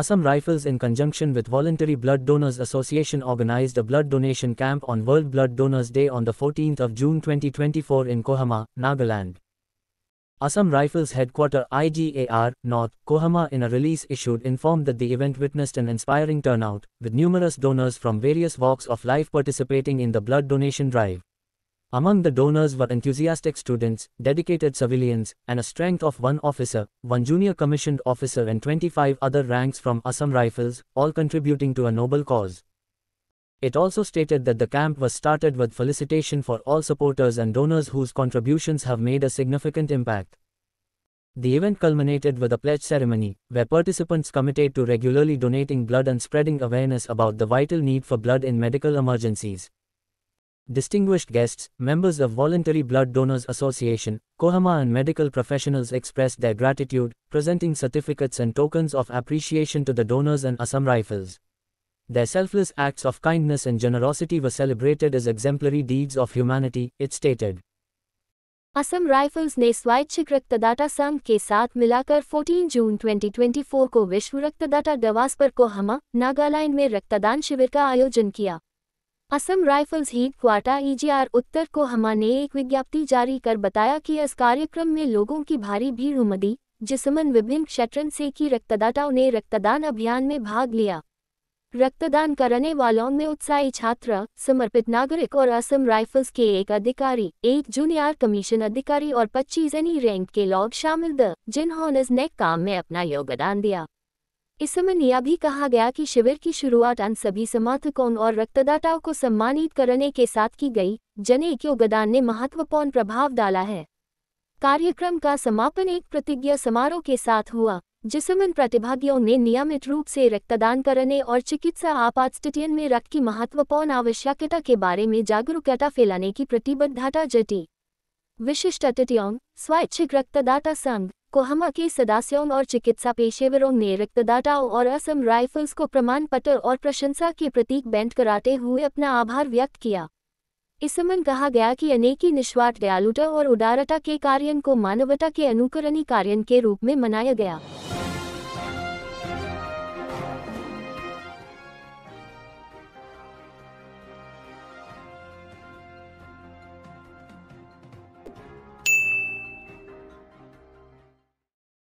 Assam Rifles in conjunction with Voluntary Blood Donors Association organized a blood donation camp on World Blood Donors Day on the 14th of June 2024 in Kohama, Nagaland. Assam Rifles Headquarter IGAR, North, Kohama in a release issued informed that the event witnessed an inspiring turnout, with numerous donors from various walks of life participating in the blood donation drive. Among the donors were enthusiastic students, dedicated civilians, and a strength of one officer, one junior commissioned officer and 25 other ranks from Assam Rifles, all contributing to a noble cause. It also stated that the camp was started with felicitation for all supporters and donors whose contributions have made a significant impact. The event culminated with a pledge ceremony, where participants committed to regularly donating blood and spreading awareness about the vital need for blood in medical emergencies. Distinguished guests, members of Voluntary Blood Donors Association, Kohama and medical professionals expressed their gratitude, presenting certificates and tokens of appreciation to the donors and Assam Rifles. Their selfless acts of kindness and generosity were celebrated as exemplary deeds of humanity, it stated. Assam Rifles ne स्वैच्छिक रक्तदाता संघ ke saath milakar 14 June 2024 ko विश्व रक्तदाता दिवस पर कोहमा नागालैंड में रक्तदान शिविर का आयोजन असम राइफल्स हेड क्वाटा ईजीआर उत्तर को हमा ने एक विज्ञप्ति जारी कर बताया कि इस कार्यक्रम में लोगों की भारी भीड़ उमदी जिसमन विभिन्न क्षेत्र से की रक्तदाताओं ने रक्तदान अभियान में भाग लिया रक्तदान करने वालों में उत्साही छात्र समर्पित नागरिक और असम राइफल्स के एक अधिकारी एक जूनियर कमीशन अधिकारी और पच्चीस एनी रैंक के लोग शामिल द जिन्होंने इस नए काम में अपना योगदान दिया इस समय यह भी कहा गया कि शिविर की शुरुआत अन्य सभी समर्थकों और रक्तदाताओं को सम्मानित करने के साथ की गई जने एक योगदान ने महत्वपूर्ण प्रभाव डाला है कार्यक्रम का समापन एक प्रतिज्ञा समारोह के साथ हुआ जिसमें प्रतिभागियों ने नियमित रूप से रक्तदान करने और चिकित्सा आपात स्थितियों में रक्त की महत्वपूर्ण आवश्यकता के बारे में जागरूकता फैलाने की प्रतिबद्धता जटी विशिष्ट अतिथियों स्वैच्छिक रक्तदाता संघ कोहमा के सदस्यों और चिकित्सा पेशेवरों ने रक्तदाताओं और असम राइफल्स को प्रमाण पत्र और प्रशंसा के प्रतीक बैंड कराते हुए अपना आभार व्यक्त किया इसमें कहा गया कि अनेकी निस्वार्थ दयालुता और उदारता के कार्यन को मानवता के अनुकरणीय कार्यन के रूप में मनाया गया